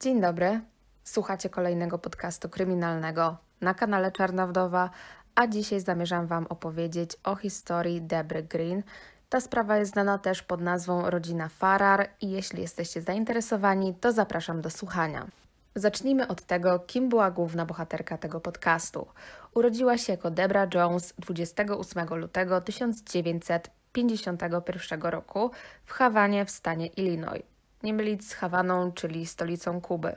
Dzień dobry. Słuchacie kolejnego podcastu kryminalnego na kanale Czarna Wdowa, a dzisiaj zamierzam Wam opowiedzieć o historii Debry Green. Ta sprawa jest znana też pod nazwą Rodzina Farar i jeśli jesteście zainteresowani, to zapraszam do słuchania. Zacznijmy od tego, kim była główna bohaterka tego podcastu. Urodziła się jako Debra Jones 28 lutego 1951 roku w Hawanie w stanie Illinois nie mylić z Hawaną, czyli stolicą Kuby.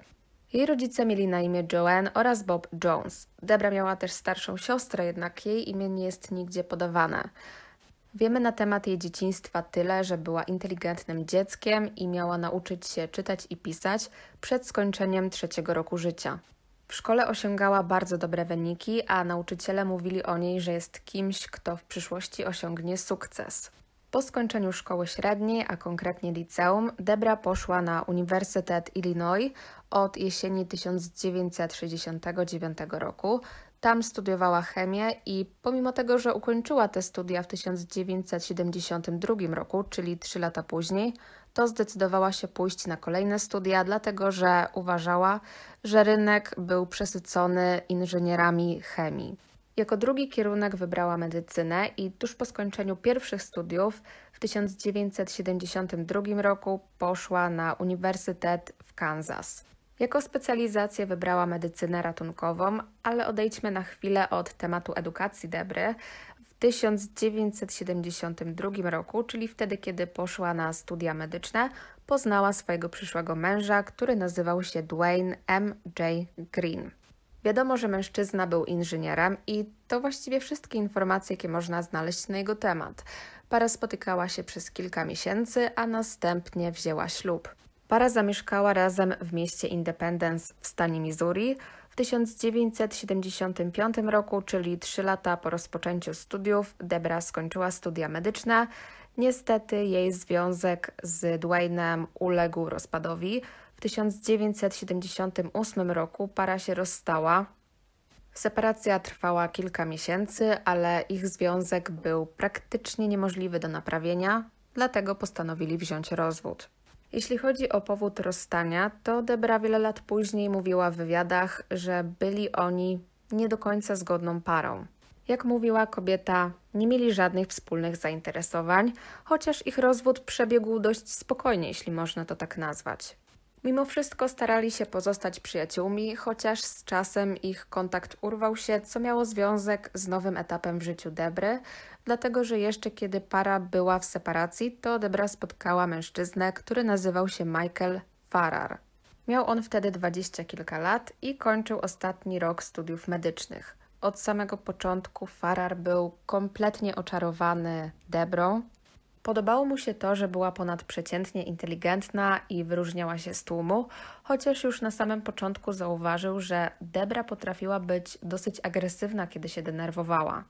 Jej rodzice mieli na imię Joanne oraz Bob Jones. Debra miała też starszą siostrę, jednak jej imię nie jest nigdzie podawane. Wiemy na temat jej dzieciństwa tyle, że była inteligentnym dzieckiem i miała nauczyć się czytać i pisać przed skończeniem trzeciego roku życia. W szkole osiągała bardzo dobre wyniki, a nauczyciele mówili o niej, że jest kimś, kto w przyszłości osiągnie sukces. Po skończeniu szkoły średniej, a konkretnie liceum, Debra poszła na Uniwersytet Illinois od jesieni 1969 roku. Tam studiowała chemię i pomimo tego, że ukończyła te studia w 1972 roku, czyli 3 lata później, to zdecydowała się pójść na kolejne studia, dlatego że uważała, że rynek był przesycony inżynierami chemii. Jako drugi kierunek wybrała medycynę i tuż po skończeniu pierwszych studiów w 1972 roku poszła na Uniwersytet w Kansas. Jako specjalizację wybrała medycynę ratunkową, ale odejdźmy na chwilę od tematu edukacji Debry. W 1972 roku, czyli wtedy, kiedy poszła na studia medyczne, poznała swojego przyszłego męża, który nazywał się Dwayne M. J. Green. Wiadomo, że mężczyzna był inżynierem i to właściwie wszystkie informacje, jakie można znaleźć na jego temat. Para spotykała się przez kilka miesięcy, a następnie wzięła ślub. Para zamieszkała razem w mieście Independence w stanie Missouri w 1975 roku, czyli trzy lata po rozpoczęciu studiów. Debra skończyła studia medyczne. Niestety jej związek z Dwaynem uległ rozpadowi. W 1978 roku para się rozstała. Separacja trwała kilka miesięcy, ale ich związek był praktycznie niemożliwy do naprawienia, dlatego postanowili wziąć rozwód. Jeśli chodzi o powód rozstania, to Debra wiele lat później mówiła w wywiadach, że byli oni nie do końca zgodną parą. Jak mówiła kobieta, nie mieli żadnych wspólnych zainteresowań, chociaż ich rozwód przebiegł dość spokojnie, jeśli można to tak nazwać. Mimo wszystko starali się pozostać przyjaciółmi, chociaż z czasem ich kontakt urwał się, co miało związek z nowym etapem w życiu Debry, dlatego że jeszcze kiedy para była w separacji, to Debra spotkała mężczyznę, który nazywał się Michael Farrar. Miał on wtedy dwadzieścia kilka lat i kończył ostatni rok studiów medycznych. Od samego początku Farrar był kompletnie oczarowany Debrą, Podobało mu się to, że była ponadprzeciętnie inteligentna i wyróżniała się z tłumu, chociaż już na samym początku zauważył, że Debra potrafiła być dosyć agresywna, kiedy się denerwowała.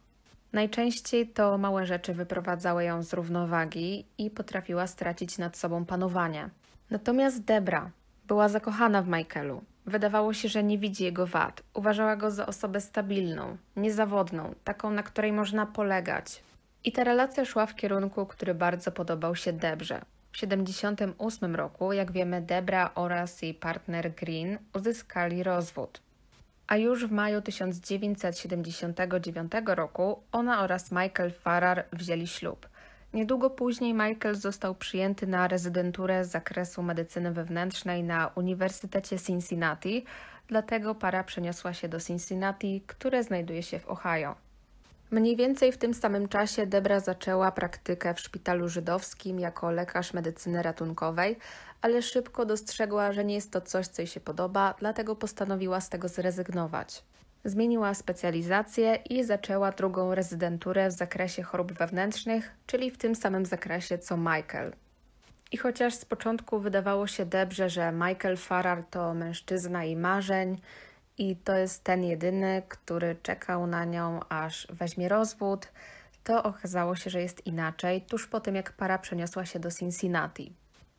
Najczęściej to małe rzeczy wyprowadzały ją z równowagi i potrafiła stracić nad sobą panowanie. Natomiast Debra była zakochana w Michaelu. Wydawało się, że nie widzi jego wad. Uważała go za osobę stabilną, niezawodną, taką, na której można polegać, i ta relacja szła w kierunku, który bardzo podobał się Debrze. W 1978 roku, jak wiemy, Debra oraz jej partner Green uzyskali rozwód. A już w maju 1979 roku ona oraz Michael Farrar wzięli ślub. Niedługo później Michael został przyjęty na rezydenturę z zakresu medycyny wewnętrznej na Uniwersytecie Cincinnati, dlatego para przeniosła się do Cincinnati, które znajduje się w Ohio. Mniej więcej w tym samym czasie Debra zaczęła praktykę w szpitalu żydowskim jako lekarz medycyny ratunkowej, ale szybko dostrzegła, że nie jest to coś, co jej się podoba, dlatego postanowiła z tego zrezygnować. Zmieniła specjalizację i zaczęła drugą rezydenturę w zakresie chorób wewnętrznych, czyli w tym samym zakresie co Michael. I chociaż z początku wydawało się Debrze, że Michael Farrar to mężczyzna i marzeń, i to jest ten jedyny, który czekał na nią, aż weźmie rozwód. To okazało się, że jest inaczej, tuż po tym jak para przeniosła się do Cincinnati.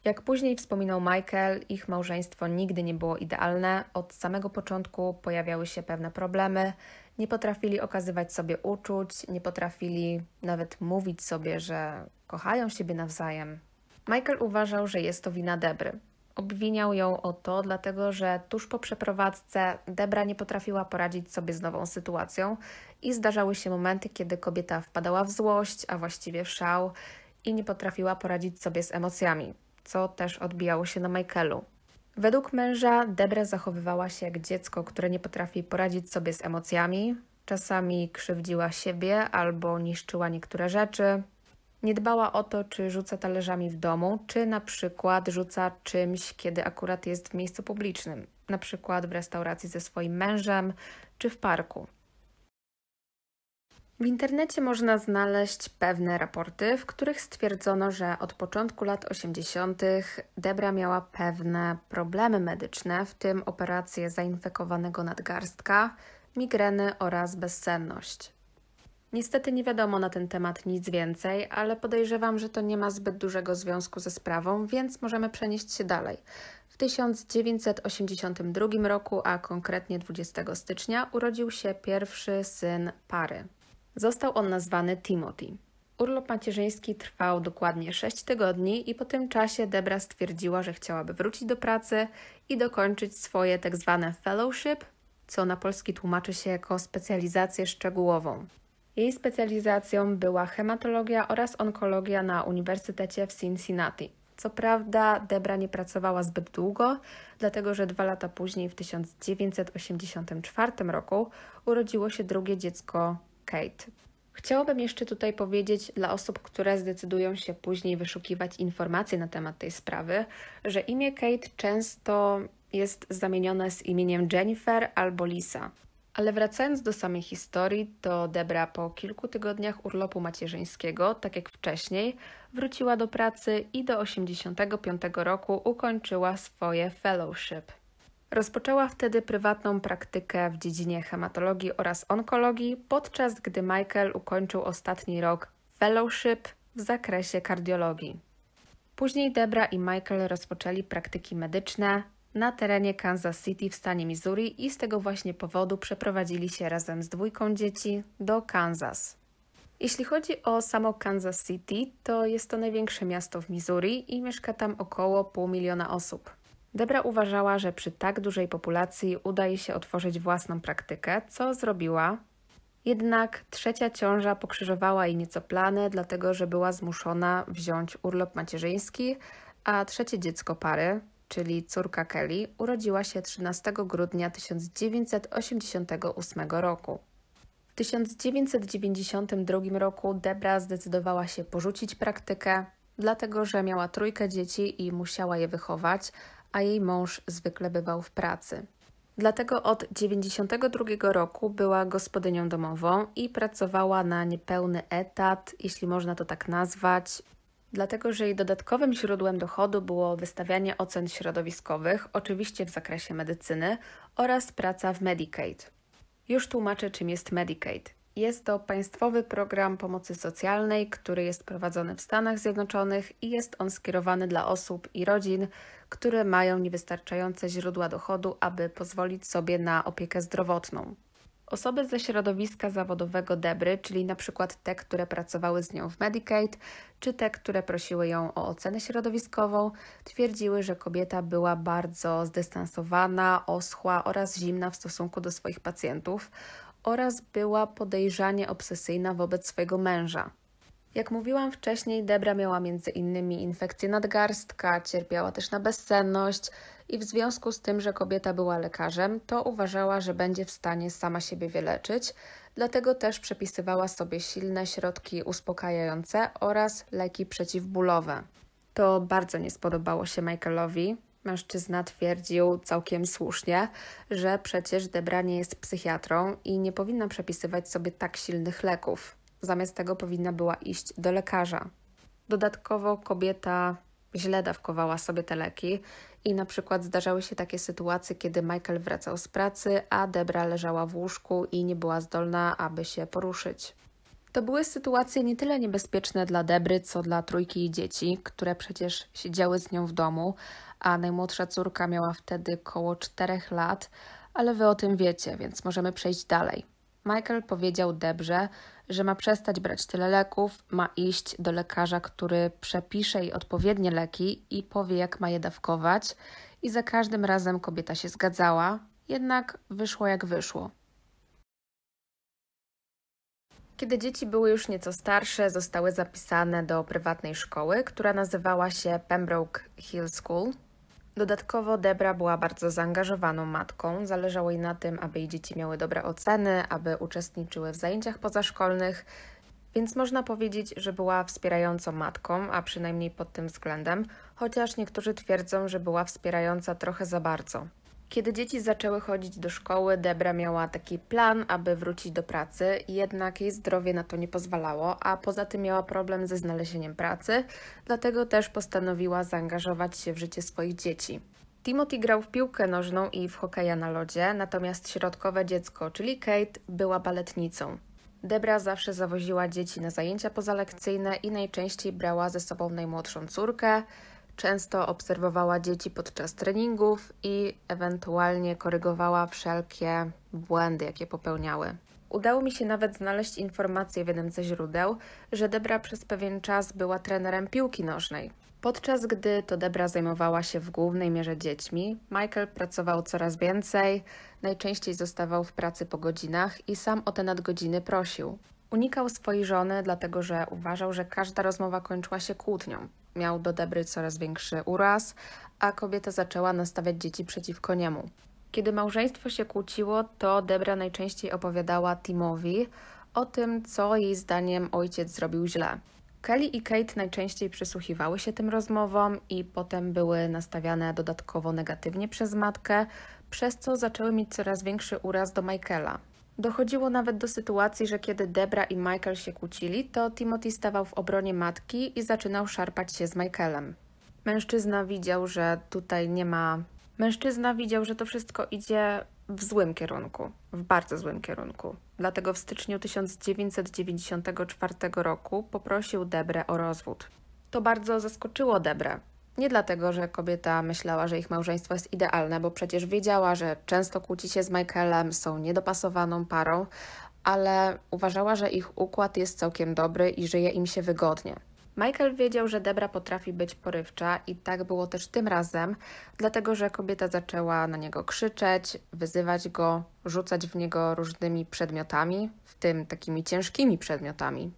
Jak później wspominał Michael, ich małżeństwo nigdy nie było idealne. Od samego początku pojawiały się pewne problemy. Nie potrafili okazywać sobie uczuć, nie potrafili nawet mówić sobie, że kochają siebie nawzajem. Michael uważał, że jest to wina Debry. Obwiniał ją o to, dlatego że tuż po przeprowadzce Debra nie potrafiła poradzić sobie z nową sytuacją i zdarzały się momenty, kiedy kobieta wpadała w złość, a właściwie w szał i nie potrafiła poradzić sobie z emocjami, co też odbijało się na Michaelu. Według męża Debra zachowywała się jak dziecko, które nie potrafi poradzić sobie z emocjami, czasami krzywdziła siebie albo niszczyła niektóre rzeczy, nie dbała o to, czy rzuca talerzami w domu, czy na przykład rzuca czymś, kiedy akurat jest w miejscu publicznym, na przykład w restauracji ze swoim mężem, czy w parku. W internecie można znaleźć pewne raporty, w których stwierdzono, że od początku lat 80. Debra miała pewne problemy medyczne, w tym operacje zainfekowanego nadgarstka, migreny oraz bezsenność. Niestety nie wiadomo na ten temat nic więcej, ale podejrzewam, że to nie ma zbyt dużego związku ze sprawą, więc możemy przenieść się dalej. W 1982 roku, a konkretnie 20 stycznia, urodził się pierwszy syn pary. Został on nazwany Timothy. Urlop macierzyński trwał dokładnie 6 tygodni i po tym czasie Debra stwierdziła, że chciałaby wrócić do pracy i dokończyć swoje tak zwane fellowship, co na polski tłumaczy się jako specjalizację szczegółową. Jej specjalizacją była hematologia oraz onkologia na Uniwersytecie w Cincinnati. Co prawda, Debra nie pracowała zbyt długo, dlatego że dwa lata później, w 1984 roku, urodziło się drugie dziecko Kate. Chciałabym jeszcze tutaj powiedzieć dla osób, które zdecydują się później wyszukiwać informacji na temat tej sprawy, że imię Kate często jest zamienione z imieniem Jennifer albo Lisa. Ale wracając do samej historii, to Debra po kilku tygodniach urlopu macierzyńskiego, tak jak wcześniej, wróciła do pracy i do 85 roku ukończyła swoje fellowship. Rozpoczęła wtedy prywatną praktykę w dziedzinie hematologii oraz onkologii, podczas gdy Michael ukończył ostatni rok fellowship w zakresie kardiologii. Później Debra i Michael rozpoczęli praktyki medyczne, na terenie Kansas City w stanie Missouri i z tego właśnie powodu przeprowadzili się razem z dwójką dzieci do Kansas. Jeśli chodzi o samo Kansas City, to jest to największe miasto w Missouri i mieszka tam około pół miliona osób. Debra uważała, że przy tak dużej populacji udaje się otworzyć własną praktykę, co zrobiła. Jednak trzecia ciąża pokrzyżowała jej nieco plany, dlatego że była zmuszona wziąć urlop macierzyński, a trzecie dziecko pary, czyli córka Kelly, urodziła się 13 grudnia 1988 roku. W 1992 roku Debra zdecydowała się porzucić praktykę, dlatego że miała trójkę dzieci i musiała je wychować, a jej mąż zwykle bywał w pracy. Dlatego od 1992 roku była gospodynią domową i pracowała na niepełny etat, jeśli można to tak nazwać, dlatego że jej dodatkowym źródłem dochodu było wystawianie ocen środowiskowych, oczywiście w zakresie medycyny, oraz praca w Medicaid. Już tłumaczę, czym jest Medicaid. Jest to państwowy program pomocy socjalnej, który jest prowadzony w Stanach Zjednoczonych i jest on skierowany dla osób i rodzin, które mają niewystarczające źródła dochodu, aby pozwolić sobie na opiekę zdrowotną. Osoby ze środowiska zawodowego Debry, czyli na przykład te, które pracowały z nią w Medicaid, czy te, które prosiły ją o ocenę środowiskową, twierdziły, że kobieta była bardzo zdystansowana, oschła oraz zimna w stosunku do swoich pacjentów oraz była podejrzanie obsesyjna wobec swojego męża. Jak mówiłam wcześniej, Debra miała między innymi infekcję nadgarstka, cierpiała też na bezsenność, i w związku z tym, że kobieta była lekarzem, to uważała, że będzie w stanie sama siebie wyleczyć, dlatego też przepisywała sobie silne środki uspokajające oraz leki przeciwbólowe. To bardzo nie spodobało się Michaelowi. Mężczyzna twierdził całkiem słusznie, że przecież Debra nie jest psychiatrą i nie powinna przepisywać sobie tak silnych leków. Zamiast tego powinna była iść do lekarza. Dodatkowo kobieta źle dawkowała sobie te leki i na przykład zdarzały się takie sytuacje, kiedy Michael wracał z pracy, a Debra leżała w łóżku i nie była zdolna, aby się poruszyć. To były sytuacje nie tyle niebezpieczne dla Debry, co dla trójki i dzieci, które przecież siedziały z nią w domu, a najmłodsza córka miała wtedy około 4 lat, ale wy o tym wiecie, więc możemy przejść dalej. Michael powiedział Debrze, że ma przestać brać tyle leków, ma iść do lekarza, który przepisze jej odpowiednie leki i powie, jak ma je dawkować. I za każdym razem kobieta się zgadzała, jednak wyszło jak wyszło. Kiedy dzieci były już nieco starsze, zostały zapisane do prywatnej szkoły, która nazywała się Pembroke Hill School. Dodatkowo Debra była bardzo zaangażowaną matką. Zależało jej na tym, aby jej dzieci miały dobre oceny, aby uczestniczyły w zajęciach pozaszkolnych, więc można powiedzieć, że była wspierającą matką, a przynajmniej pod tym względem, chociaż niektórzy twierdzą, że była wspierająca trochę za bardzo. Kiedy dzieci zaczęły chodzić do szkoły, Debra miała taki plan, aby wrócić do pracy, jednak jej zdrowie na to nie pozwalało, a poza tym miała problem ze znalezieniem pracy, dlatego też postanowiła zaangażować się w życie swoich dzieci. Timothy grał w piłkę nożną i w hokeja na lodzie, natomiast środkowe dziecko, czyli Kate, była baletnicą. Debra zawsze zawoziła dzieci na zajęcia pozalekcyjne i najczęściej brała ze sobą najmłodszą córkę, Często obserwowała dzieci podczas treningów i ewentualnie korygowała wszelkie błędy, jakie popełniały. Udało mi się nawet znaleźć informację w jednym ze źródeł, że Debra przez pewien czas była trenerem piłki nożnej. Podczas gdy to Debra zajmowała się w głównej mierze dziećmi, Michael pracował coraz więcej, najczęściej zostawał w pracy po godzinach i sam o te nadgodziny prosił. Unikał swojej żony, dlatego że uważał, że każda rozmowa kończyła się kłótnią miał do Debry coraz większy uraz, a kobieta zaczęła nastawiać dzieci przeciwko niemu. Kiedy małżeństwo się kłóciło, to Debra najczęściej opowiadała Timowi o tym, co jej zdaniem ojciec zrobił źle. Kelly i Kate najczęściej przysłuchiwały się tym rozmowom i potem były nastawiane dodatkowo negatywnie przez matkę, przez co zaczęły mieć coraz większy uraz do Michaela. Dochodziło nawet do sytuacji, że kiedy Debra i Michael się kłócili, to Timothy stawał w obronie matki i zaczynał szarpać się z Michaelem. Mężczyzna widział, że tutaj nie ma. Mężczyzna widział, że to wszystko idzie w złym kierunku, w bardzo złym kierunku. Dlatego w styczniu 1994 roku poprosił Debrę o rozwód. To bardzo zaskoczyło Debrę, nie dlatego, że kobieta myślała, że ich małżeństwo jest idealne, bo przecież wiedziała, że często kłóci się z Michaelem, są niedopasowaną parą, ale uważała, że ich układ jest całkiem dobry i żyje im się wygodnie. Michael wiedział, że Debra potrafi być porywcza i tak było też tym razem, dlatego że kobieta zaczęła na niego krzyczeć, wyzywać go, rzucać w niego różnymi przedmiotami, w tym takimi ciężkimi przedmiotami,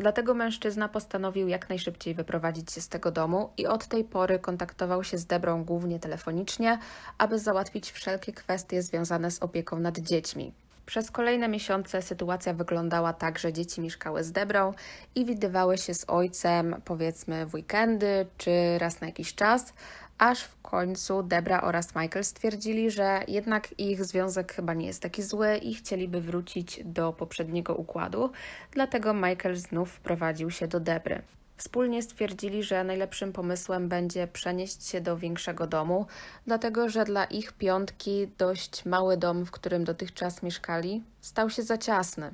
Dlatego mężczyzna postanowił jak najszybciej wyprowadzić się z tego domu i od tej pory kontaktował się z Debrą głównie telefonicznie, aby załatwić wszelkie kwestie związane z opieką nad dziećmi. Przez kolejne miesiące sytuacja wyglądała tak, że dzieci mieszkały z Debrą i widywały się z ojcem powiedzmy w weekendy czy raz na jakiś czas, aż w końcu Debra oraz Michael stwierdzili, że jednak ich związek chyba nie jest taki zły i chcieliby wrócić do poprzedniego układu, dlatego Michael znów wprowadził się do Debry. Wspólnie stwierdzili, że najlepszym pomysłem będzie przenieść się do większego domu, dlatego że dla ich piątki dość mały dom, w którym dotychczas mieszkali, stał się za ciasny.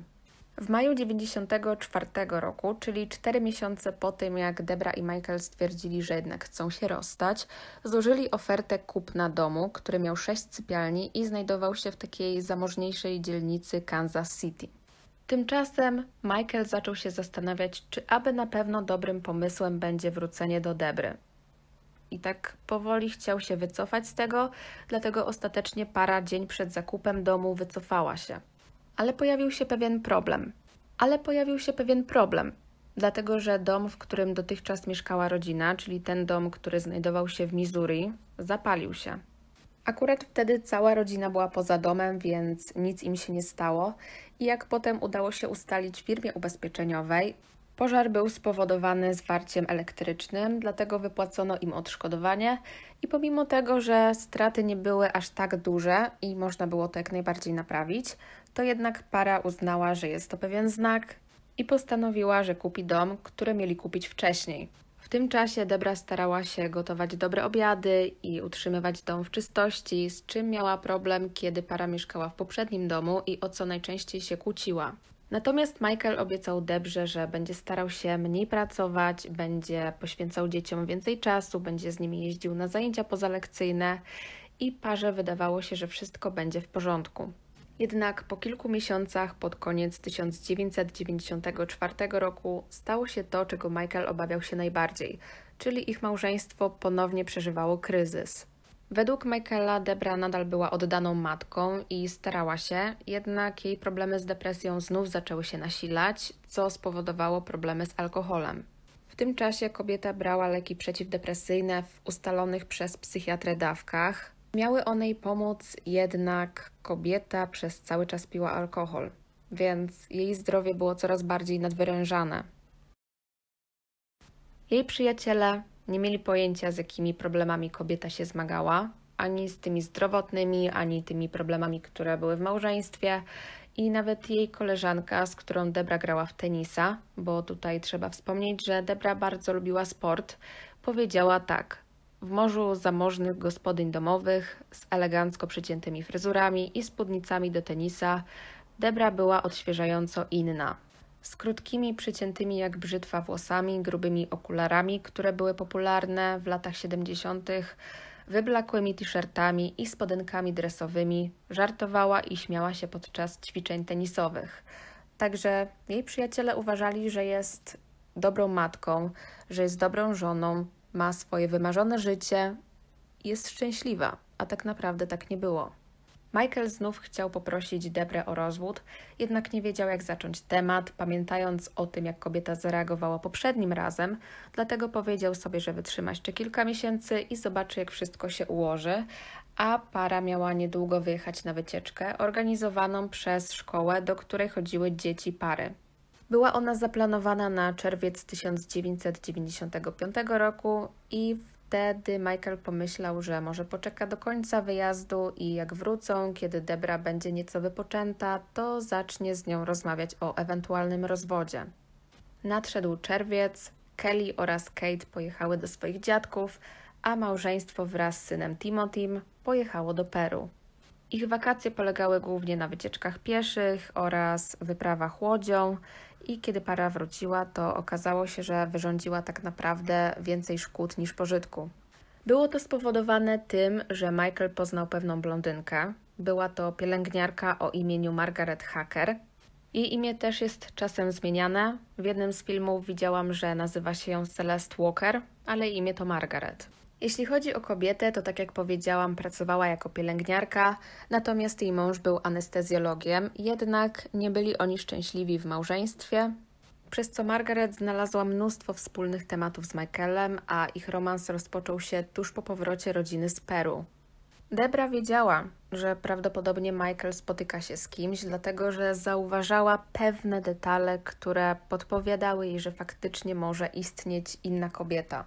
W maju 94 roku, czyli 4 miesiące po tym, jak Debra i Michael stwierdzili, że jednak chcą się rozstać, złożyli ofertę kupna domu, który miał 6 sypialni i znajdował się w takiej zamożniejszej dzielnicy Kansas City. Tymczasem Michael zaczął się zastanawiać, czy aby na pewno dobrym pomysłem będzie wrócenie do Debry. I tak powoli chciał się wycofać z tego, dlatego ostatecznie para dzień przed zakupem domu wycofała się ale pojawił się pewien problem. Ale pojawił się pewien problem, dlatego że dom, w którym dotychczas mieszkała rodzina, czyli ten dom, który znajdował się w Missouri, zapalił się. Akurat wtedy cała rodzina była poza domem, więc nic im się nie stało. I jak potem udało się ustalić firmie ubezpieczeniowej, Pożar był spowodowany zwarciem elektrycznym, dlatego wypłacono im odszkodowanie i pomimo tego, że straty nie były aż tak duże i można było to jak najbardziej naprawić, to jednak para uznała, że jest to pewien znak i postanowiła, że kupi dom, który mieli kupić wcześniej. W tym czasie Debra starała się gotować dobre obiady i utrzymywać dom w czystości, z czym miała problem, kiedy para mieszkała w poprzednim domu i o co najczęściej się kłóciła. Natomiast Michael obiecał Debrze, że będzie starał się mniej pracować, będzie poświęcał dzieciom więcej czasu, będzie z nimi jeździł na zajęcia pozalekcyjne i parze wydawało się, że wszystko będzie w porządku. Jednak po kilku miesiącach, pod koniec 1994 roku, stało się to, czego Michael obawiał się najbardziej, czyli ich małżeństwo ponownie przeżywało kryzys. Według Michaela Debra nadal była oddaną matką i starała się, jednak jej problemy z depresją znów zaczęły się nasilać, co spowodowało problemy z alkoholem. W tym czasie kobieta brała leki przeciwdepresyjne w ustalonych przez psychiatrę dawkach. Miały one jej pomóc, jednak kobieta przez cały czas piła alkohol, więc jej zdrowie było coraz bardziej nadwyrężane. Jej przyjaciele nie mieli pojęcia, z jakimi problemami kobieta się zmagała, ani z tymi zdrowotnymi, ani tymi problemami, które były w małżeństwie. I nawet jej koleżanka, z którą Debra grała w tenisa, bo tutaj trzeba wspomnieć, że Debra bardzo lubiła sport, powiedziała tak: w morzu zamożnych gospodyń domowych z elegancko przyciętymi fryzurami i spódnicami do tenisa, Debra była odświeżająco inna z krótkimi, przyciętymi jak brzytwa włosami, grubymi okularami, które były popularne w latach 70., wyblakłymi t-shirtami i spodenkami dresowymi, żartowała i śmiała się podczas ćwiczeń tenisowych. Także jej przyjaciele uważali, że jest dobrą matką, że jest dobrą żoną, ma swoje wymarzone życie, jest szczęśliwa, a tak naprawdę tak nie było. Michael znów chciał poprosić Debrę o rozwód, jednak nie wiedział jak zacząć temat, pamiętając o tym, jak kobieta zareagowała poprzednim razem, dlatego powiedział sobie, że wytrzyma jeszcze kilka miesięcy i zobaczy, jak wszystko się ułoży, a para miała niedługo wyjechać na wycieczkę organizowaną przez szkołę, do której chodziły dzieci pary. Była ona zaplanowana na czerwiec 1995 roku i Wtedy Michael pomyślał, że może poczeka do końca wyjazdu i jak wrócą, kiedy Debra będzie nieco wypoczęta, to zacznie z nią rozmawiać o ewentualnym rozwodzie. Nadszedł czerwiec, Kelly oraz Kate pojechały do swoich dziadków, a małżeństwo wraz z synem Timothym pojechało do Peru. Ich wakacje polegały głównie na wycieczkach pieszych oraz wyprawach łodzią i kiedy para wróciła, to okazało się, że wyrządziła tak naprawdę więcej szkód niż pożytku. Było to spowodowane tym, że Michael poznał pewną blondynkę. Była to pielęgniarka o imieniu Margaret Hacker. Jej imię też jest czasem zmieniane. W jednym z filmów widziałam, że nazywa się ją Celeste Walker, ale imię to Margaret. Jeśli chodzi o kobietę, to tak jak powiedziałam, pracowała jako pielęgniarka, natomiast jej mąż był anestezjologiem, jednak nie byli oni szczęśliwi w małżeństwie, przez co Margaret znalazła mnóstwo wspólnych tematów z Michaelem, a ich romans rozpoczął się tuż po powrocie rodziny z Peru. Debra wiedziała, że prawdopodobnie Michael spotyka się z kimś, dlatego że zauważała pewne detale, które podpowiadały jej, że faktycznie może istnieć inna kobieta.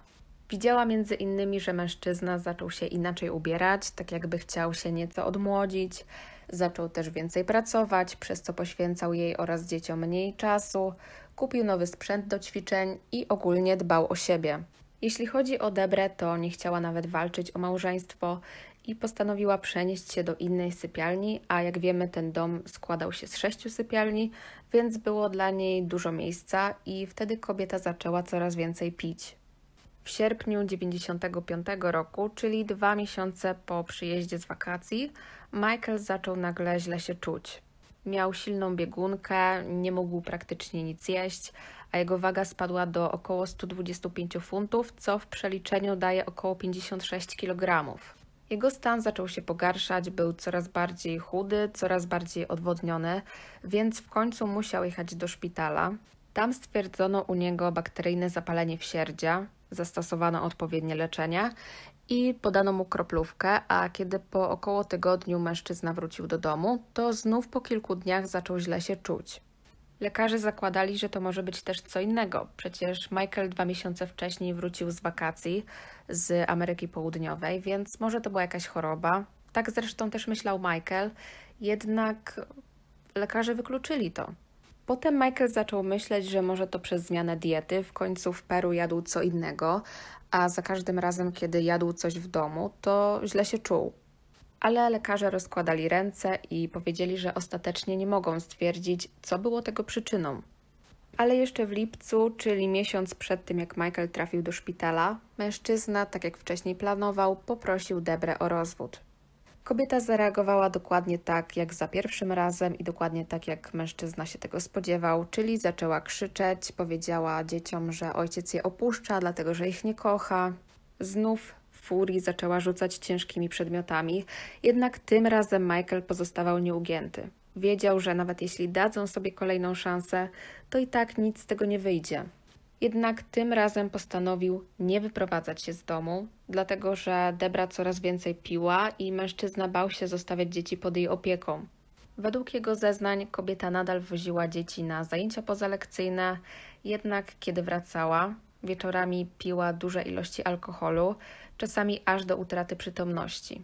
Widziała między innymi, że mężczyzna zaczął się inaczej ubierać, tak jakby chciał się nieco odmłodzić, zaczął też więcej pracować, przez co poświęcał jej oraz dzieciom mniej czasu, kupił nowy sprzęt do ćwiczeń i ogólnie dbał o siebie. Jeśli chodzi o Debrę, to nie chciała nawet walczyć o małżeństwo i postanowiła przenieść się do innej sypialni, a jak wiemy, ten dom składał się z sześciu sypialni, więc było dla niej dużo miejsca i wtedy kobieta zaczęła coraz więcej pić w sierpniu 1995 roku, czyli dwa miesiące po przyjeździe z wakacji, Michael zaczął nagle źle się czuć. Miał silną biegunkę, nie mógł praktycznie nic jeść, a jego waga spadła do około 125 funtów, co w przeliczeniu daje około 56 kg. Jego stan zaczął się pogarszać, był coraz bardziej chudy, coraz bardziej odwodniony, więc w końcu musiał jechać do szpitala. Tam stwierdzono u niego bakteryjne zapalenie wsierdzia, zastosowano odpowiednie leczenie i podano mu kroplówkę, a kiedy po około tygodniu mężczyzna wrócił do domu, to znów po kilku dniach zaczął źle się czuć. Lekarze zakładali, że to może być też co innego. Przecież Michael dwa miesiące wcześniej wrócił z wakacji z Ameryki Południowej, więc może to była jakaś choroba. Tak zresztą też myślał Michael, jednak lekarze wykluczyli to. Potem Michael zaczął myśleć, że może to przez zmianę diety. W końcu w Peru jadł co innego, a za każdym razem, kiedy jadł coś w domu, to źle się czuł. Ale lekarze rozkładali ręce i powiedzieli, że ostatecznie nie mogą stwierdzić, co było tego przyczyną. Ale jeszcze w lipcu, czyli miesiąc przed tym, jak Michael trafił do szpitala, mężczyzna, tak jak wcześniej planował, poprosił Debrę o rozwód. Kobieta zareagowała dokładnie tak, jak za pierwszym razem i dokładnie tak, jak mężczyzna się tego spodziewał, czyli zaczęła krzyczeć, powiedziała dzieciom, że ojciec je opuszcza, dlatego że ich nie kocha. Znów w furii zaczęła rzucać ciężkimi przedmiotami, jednak tym razem Michael pozostawał nieugięty. Wiedział, że nawet jeśli dadzą sobie kolejną szansę, to i tak nic z tego nie wyjdzie. Jednak tym razem postanowił nie wyprowadzać się z domu, dlatego że Debra coraz więcej piła i mężczyzna bał się zostawiać dzieci pod jej opieką. Według jego zeznań kobieta nadal woziła dzieci na zajęcia pozalekcyjne, jednak kiedy wracała, wieczorami piła duże ilości alkoholu, czasami aż do utraty przytomności.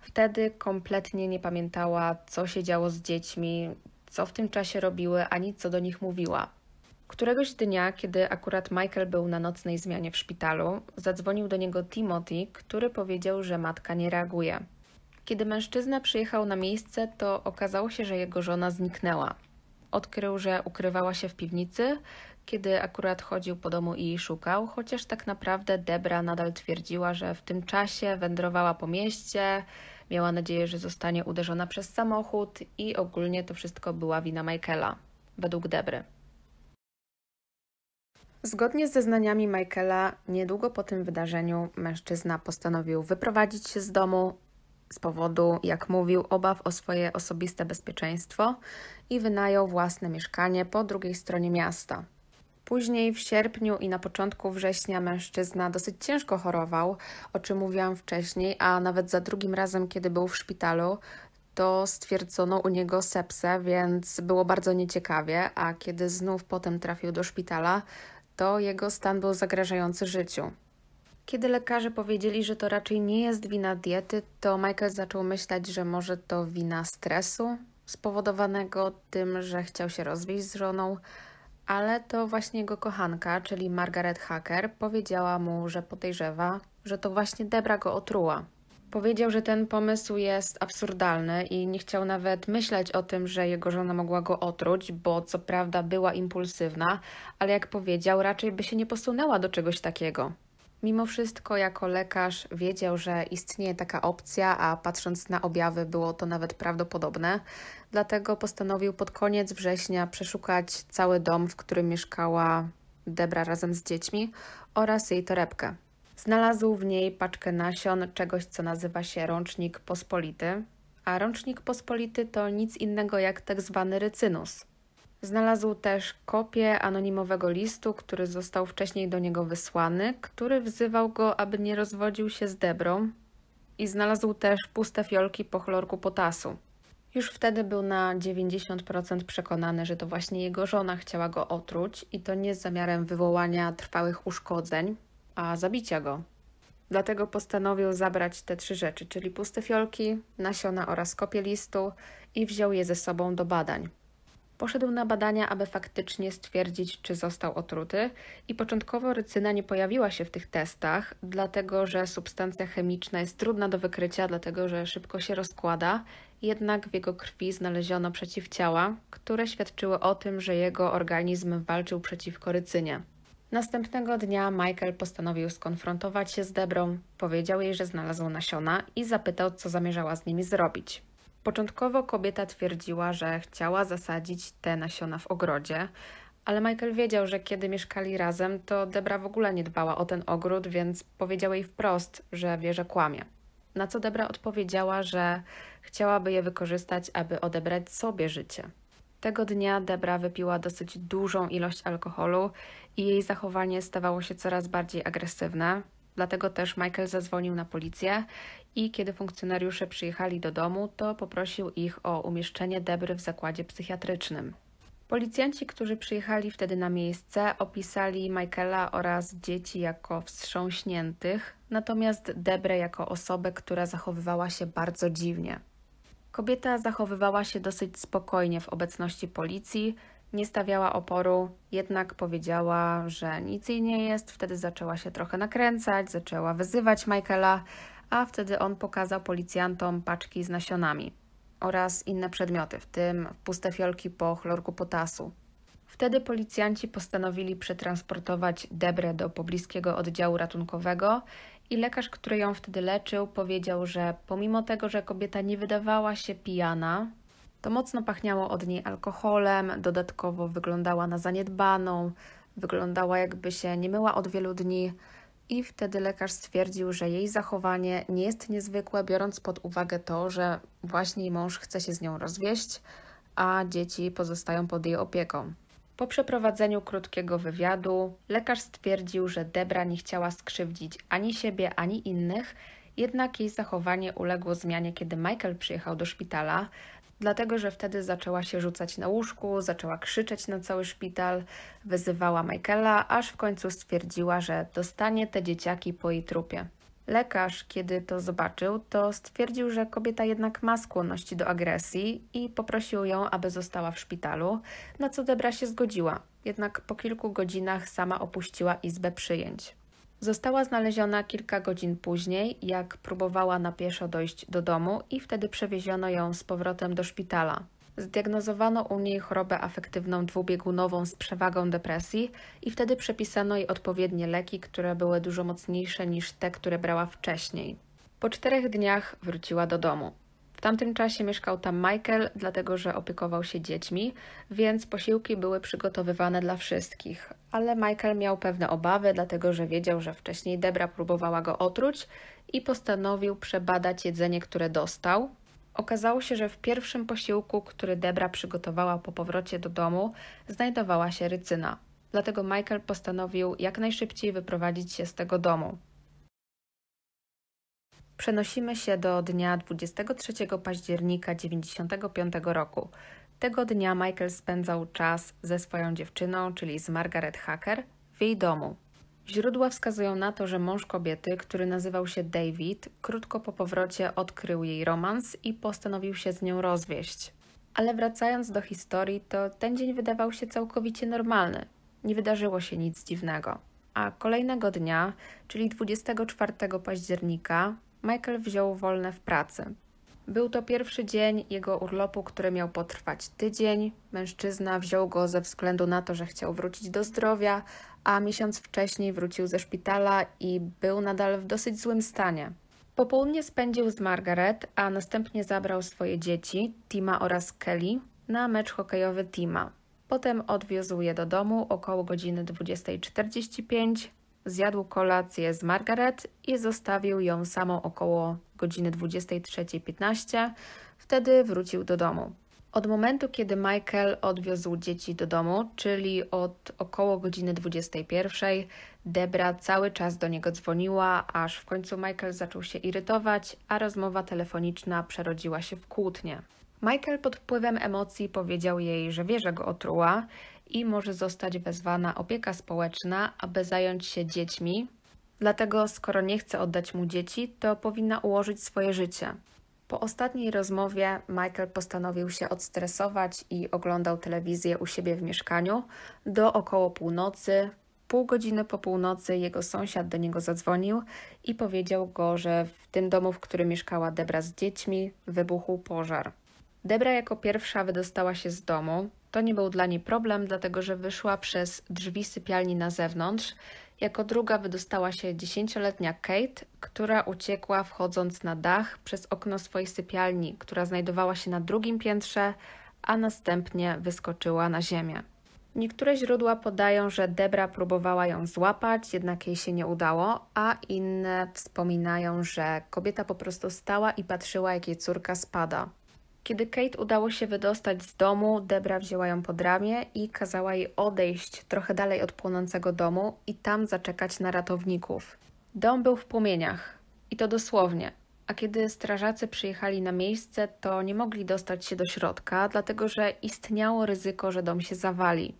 Wtedy kompletnie nie pamiętała, co się działo z dziećmi, co w tym czasie robiły, ani co do nich mówiła. Któregoś dnia, kiedy akurat Michael był na nocnej zmianie w szpitalu, zadzwonił do niego Timothy, który powiedział, że matka nie reaguje. Kiedy mężczyzna przyjechał na miejsce, to okazało się, że jego żona zniknęła. Odkrył, że ukrywała się w piwnicy, kiedy akurat chodził po domu i jej szukał, chociaż tak naprawdę Debra nadal twierdziła, że w tym czasie wędrowała po mieście, miała nadzieję, że zostanie uderzona przez samochód i ogólnie to wszystko była wina Michaela, według Debry. Zgodnie z zeznaniami Michaela, niedługo po tym wydarzeniu mężczyzna postanowił wyprowadzić się z domu z powodu, jak mówił, obaw o swoje osobiste bezpieczeństwo i wynajął własne mieszkanie po drugiej stronie miasta. Później w sierpniu i na początku września mężczyzna dosyć ciężko chorował, o czym mówiłam wcześniej, a nawet za drugim razem, kiedy był w szpitalu, to stwierdzono u niego sepsę, więc było bardzo nieciekawie, a kiedy znów potem trafił do szpitala, to jego stan był zagrażający życiu. Kiedy lekarze powiedzieli, że to raczej nie jest wina diety, to Michael zaczął myśleć, że może to wina stresu spowodowanego tym, że chciał się rozwieść z żoną, ale to właśnie jego kochanka, czyli Margaret Hacker, powiedziała mu, że podejrzewa, że to właśnie Debra go otruła. Powiedział, że ten pomysł jest absurdalny i nie chciał nawet myśleć o tym, że jego żona mogła go otruć, bo co prawda była impulsywna, ale jak powiedział, raczej by się nie posunęła do czegoś takiego. Mimo wszystko, jako lekarz wiedział, że istnieje taka opcja, a patrząc na objawy, było to nawet prawdopodobne, dlatego postanowił pod koniec września przeszukać cały dom, w którym mieszkała Debra razem z dziećmi oraz jej torebkę. Znalazł w niej paczkę nasion czegoś, co nazywa się rącznik pospolity, a rącznik pospolity to nic innego jak tak zwany rycynus. Znalazł też kopię anonimowego listu, który został wcześniej do niego wysłany, który wzywał go, aby nie rozwodził się z Debrą i znalazł też puste fiolki po chlorku potasu. Już wtedy był na 90% przekonany, że to właśnie jego żona chciała go otruć i to nie z zamiarem wywołania trwałych uszkodzeń, a zabicia go. Dlatego postanowił zabrać te trzy rzeczy, czyli puste fiolki, nasiona oraz kopie listu i wziął je ze sobą do badań. Poszedł na badania, aby faktycznie stwierdzić, czy został otruty i początkowo rycyna nie pojawiła się w tych testach, dlatego że substancja chemiczna jest trudna do wykrycia, dlatego że szybko się rozkłada, jednak w jego krwi znaleziono przeciwciała, które świadczyły o tym, że jego organizm walczył przeciwko rycynie. Następnego dnia Michael postanowił skonfrontować się z Debrą, powiedział jej, że znalazł nasiona i zapytał, co zamierzała z nimi zrobić. Początkowo kobieta twierdziła, że chciała zasadzić te nasiona w ogrodzie, ale Michael wiedział, że kiedy mieszkali razem, to Debra w ogóle nie dbała o ten ogród, więc powiedział jej wprost, że wie, że kłamie. Na co Debra odpowiedziała, że chciałaby je wykorzystać, aby odebrać sobie życie. Tego dnia Debra wypiła dosyć dużą ilość alkoholu i jej zachowanie stawało się coraz bardziej agresywne. Dlatego też Michael zadzwonił na policję i kiedy funkcjonariusze przyjechali do domu, to poprosił ich o umieszczenie Debry w zakładzie psychiatrycznym. Policjanci, którzy przyjechali wtedy na miejsce, opisali Michaela oraz dzieci jako wstrząśniętych, natomiast Debrę jako osobę, która zachowywała się bardzo dziwnie. Kobieta zachowywała się dosyć spokojnie w obecności policji, nie stawiała oporu, jednak powiedziała, że nic jej nie jest. Wtedy zaczęła się trochę nakręcać, zaczęła wyzywać Michaela, a wtedy on pokazał policjantom paczki z nasionami oraz inne przedmioty, w tym puste fiolki po chlorku potasu. Wtedy policjanci postanowili przetransportować Debrę do pobliskiego oddziału ratunkowego i lekarz, który ją wtedy leczył, powiedział, że pomimo tego, że kobieta nie wydawała się pijana, to mocno pachniało od niej alkoholem, dodatkowo wyglądała na zaniedbaną, wyglądała jakby się nie myła od wielu dni. I wtedy lekarz stwierdził, że jej zachowanie nie jest niezwykłe, biorąc pod uwagę to, że właśnie mąż chce się z nią rozwieść, a dzieci pozostają pod jej opieką. Po przeprowadzeniu krótkiego wywiadu lekarz stwierdził, że Debra nie chciała skrzywdzić ani siebie, ani innych, jednak jej zachowanie uległo zmianie, kiedy Michael przyjechał do szpitala, dlatego że wtedy zaczęła się rzucać na łóżku, zaczęła krzyczeć na cały szpital, wyzywała Michaela, aż w końcu stwierdziła, że dostanie te dzieciaki po jej trupie. Lekarz, kiedy to zobaczył, to stwierdził, że kobieta jednak ma skłonności do agresji i poprosił ją, aby została w szpitalu, na co Debra się zgodziła. Jednak po kilku godzinach sama opuściła izbę przyjęć. Została znaleziona kilka godzin później, jak próbowała na pieszo dojść do domu i wtedy przewieziono ją z powrotem do szpitala. Zdiagnozowano u niej chorobę afektywną dwubiegunową z przewagą depresji i wtedy przepisano jej odpowiednie leki, które były dużo mocniejsze niż te, które brała wcześniej. Po czterech dniach wróciła do domu. W tamtym czasie mieszkał tam Michael, dlatego że opiekował się dziećmi, więc posiłki były przygotowywane dla wszystkich. Ale Michael miał pewne obawy, dlatego że wiedział, że wcześniej Debra próbowała go otruć i postanowił przebadać jedzenie, które dostał, Okazało się, że w pierwszym posiłku, który Debra przygotowała po powrocie do domu, znajdowała się rycyna. Dlatego Michael postanowił jak najszybciej wyprowadzić się z tego domu. Przenosimy się do dnia 23 października 1995 roku. Tego dnia Michael spędzał czas ze swoją dziewczyną, czyli z Margaret Hacker, w jej domu. Źródła wskazują na to, że mąż kobiety, który nazywał się David, krótko po powrocie odkrył jej romans i postanowił się z nią rozwieść. Ale wracając do historii, to ten dzień wydawał się całkowicie normalny. Nie wydarzyło się nic dziwnego. A kolejnego dnia, czyli 24 października, Michael wziął wolne w pracy. Był to pierwszy dzień jego urlopu, który miał potrwać tydzień. Mężczyzna wziął go ze względu na to, że chciał wrócić do zdrowia, a miesiąc wcześniej wrócił ze szpitala i był nadal w dosyć złym stanie. Popołudnie spędził z Margaret, a następnie zabrał swoje dzieci, Tima oraz Kelly, na mecz hokejowy Tima. Potem odwiózł je do domu około godziny 20.45, zjadł kolację z Margaret i zostawił ją samą około godziny 23.15. Wtedy wrócił do domu. Od momentu, kiedy Michael odwiózł dzieci do domu, czyli od około godziny 21, Debra cały czas do niego dzwoniła, aż w końcu Michael zaczął się irytować, a rozmowa telefoniczna przerodziła się w kłótnię. Michael pod wpływem emocji powiedział jej, że wie, że go otruła i może zostać wezwana opieka społeczna, aby zająć się dziećmi, Dlatego, skoro nie chce oddać mu dzieci, to powinna ułożyć swoje życie. Po ostatniej rozmowie Michael postanowił się odstresować i oglądał telewizję u siebie w mieszkaniu. Do około północy, pół godziny po północy, jego sąsiad do niego zadzwonił i powiedział go, że w tym domu, w którym mieszkała Debra z dziećmi, wybuchł pożar. Debra jako pierwsza wydostała się z domu. To nie był dla niej problem, dlatego że wyszła przez drzwi sypialni na zewnątrz jako druga wydostała się dziesięcioletnia Kate, która uciekła wchodząc na dach przez okno swojej sypialni, która znajdowała się na drugim piętrze, a następnie wyskoczyła na ziemię. Niektóre źródła podają, że Debra próbowała ją złapać, jednak jej się nie udało, a inne wspominają, że kobieta po prostu stała i patrzyła, jak jej córka spada. Kiedy Kate udało się wydostać z domu, Debra wzięła ją pod ramię i kazała jej odejść trochę dalej od płonącego domu i tam zaczekać na ratowników. Dom był w płomieniach i to dosłownie. A kiedy strażacy przyjechali na miejsce, to nie mogli dostać się do środka, dlatego że istniało ryzyko, że dom się zawali.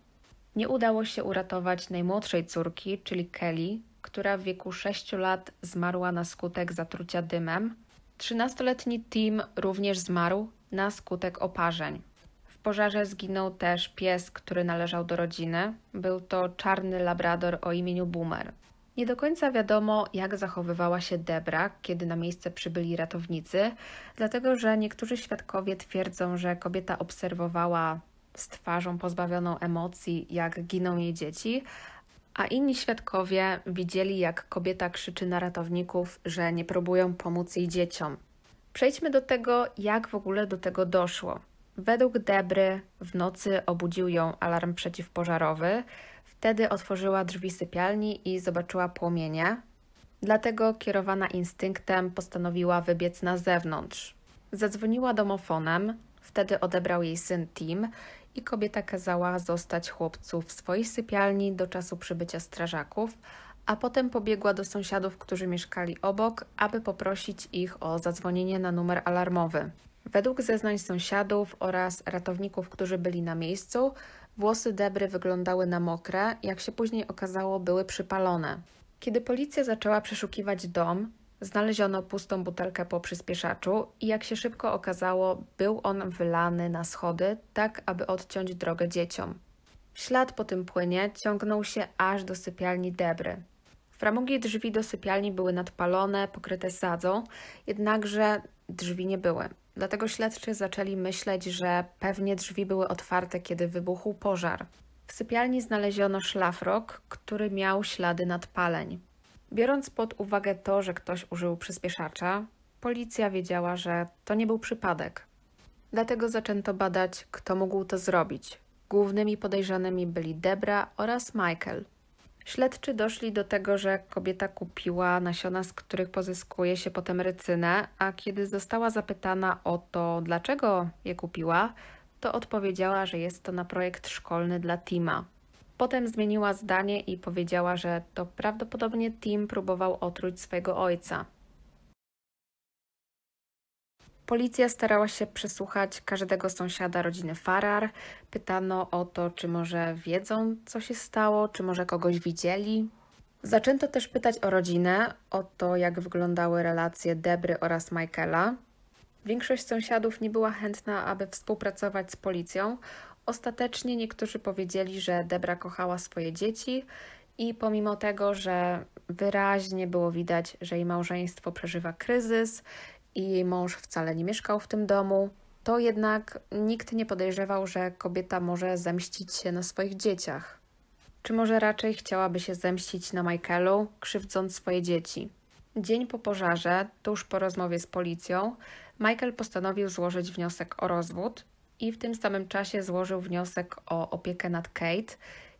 Nie udało się uratować najmłodszej córki, czyli Kelly, która w wieku 6 lat zmarła na skutek zatrucia dymem. 13-letni Tim również zmarł na skutek oparzeń. W pożarze zginął też pies, który należał do rodziny. Był to czarny labrador o imieniu Boomer. Nie do końca wiadomo, jak zachowywała się Debra, kiedy na miejsce przybyli ratownicy, dlatego że niektórzy świadkowie twierdzą, że kobieta obserwowała z twarzą pozbawioną emocji, jak giną jej dzieci, a inni świadkowie widzieli, jak kobieta krzyczy na ratowników, że nie próbują pomóc jej dzieciom. Przejdźmy do tego, jak w ogóle do tego doszło. Według Debry w nocy obudził ją alarm przeciwpożarowy. Wtedy otworzyła drzwi sypialni i zobaczyła płomienie. Dlatego kierowana instynktem postanowiła wybiec na zewnątrz. Zadzwoniła domofonem, wtedy odebrał jej syn Tim i kobieta kazała zostać chłopcu w swojej sypialni do czasu przybycia strażaków, a potem pobiegła do sąsiadów, którzy mieszkali obok, aby poprosić ich o zadzwonienie na numer alarmowy. Według zeznań sąsiadów oraz ratowników, którzy byli na miejscu, włosy Debry wyglądały na mokre, jak się później okazało, były przypalone. Kiedy policja zaczęła przeszukiwać dom, znaleziono pustą butelkę po przyspieszaczu i jak się szybko okazało, był on wylany na schody, tak aby odciąć drogę dzieciom. Ślad po tym płynie ciągnął się aż do sypialni Debry. Framugi drzwi do sypialni były nadpalone, pokryte sadzą, jednakże drzwi nie były. Dlatego śledczy zaczęli myśleć, że pewnie drzwi były otwarte, kiedy wybuchł pożar. W sypialni znaleziono szlafrok, który miał ślady nadpaleń. Biorąc pod uwagę to, że ktoś użył przyspieszacza, policja wiedziała, że to nie był przypadek. Dlatego zaczęto badać, kto mógł to zrobić. Głównymi podejrzanymi byli Debra oraz Michael – Śledczy doszli do tego, że kobieta kupiła nasiona, z których pozyskuje się potem rycynę, a kiedy została zapytana o to, dlaczego je kupiła, to odpowiedziała, że jest to na projekt szkolny dla Tima. Potem zmieniła zdanie i powiedziała, że to prawdopodobnie Tim próbował otruć swojego ojca. Policja starała się przesłuchać każdego sąsiada rodziny Farar. Pytano o to, czy może wiedzą, co się stało, czy może kogoś widzieli. Zaczęto też pytać o rodzinę, o to, jak wyglądały relacje Debry oraz Michaela. Większość sąsiadów nie była chętna, aby współpracować z policją. Ostatecznie niektórzy powiedzieli, że Debra kochała swoje dzieci i pomimo tego, że wyraźnie było widać, że jej małżeństwo przeżywa kryzys i jej mąż wcale nie mieszkał w tym domu, to jednak nikt nie podejrzewał, że kobieta może zemścić się na swoich dzieciach. Czy może raczej chciałaby się zemścić na Michaelu, krzywdząc swoje dzieci? Dzień po pożarze, tuż po rozmowie z policją, Michael postanowił złożyć wniosek o rozwód i w tym samym czasie złożył wniosek o opiekę nad Kate,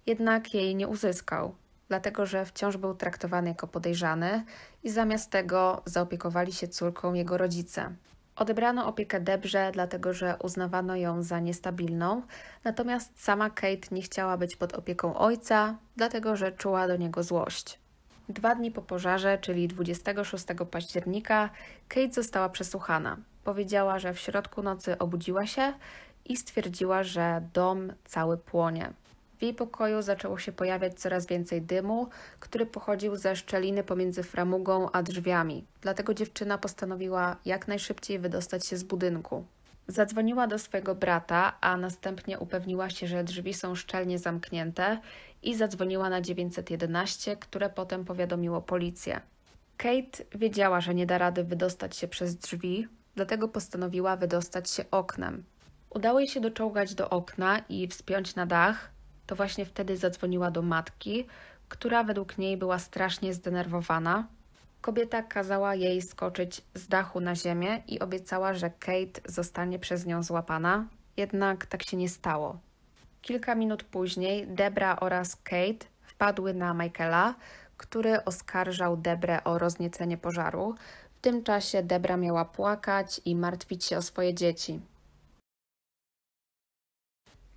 jednak jej nie uzyskał dlatego że wciąż był traktowany jako podejrzany i zamiast tego zaopiekowali się córką jego rodzice. Odebrano opiekę Debrze, dlatego że uznawano ją za niestabilną, natomiast sama Kate nie chciała być pod opieką ojca, dlatego że czuła do niego złość. Dwa dni po pożarze, czyli 26 października, Kate została przesłuchana. Powiedziała, że w środku nocy obudziła się i stwierdziła, że dom cały płonie. W jej pokoju zaczęło się pojawiać coraz więcej dymu, który pochodził ze szczeliny pomiędzy framugą a drzwiami. Dlatego dziewczyna postanowiła jak najszybciej wydostać się z budynku. Zadzwoniła do swojego brata, a następnie upewniła się, że drzwi są szczelnie zamknięte i zadzwoniła na 911, które potem powiadomiło policję. Kate wiedziała, że nie da rady wydostać się przez drzwi, dlatego postanowiła wydostać się oknem. Udało jej się doczołgać do okna i wspiąć na dach, to właśnie wtedy zadzwoniła do matki, która według niej była strasznie zdenerwowana. Kobieta kazała jej skoczyć z dachu na ziemię i obiecała, że Kate zostanie przez nią złapana, jednak tak się nie stało. Kilka minut później Debra oraz Kate wpadły na Michaela, który oskarżał Debrę o rozniecenie pożaru. W tym czasie Debra miała płakać i martwić się o swoje dzieci.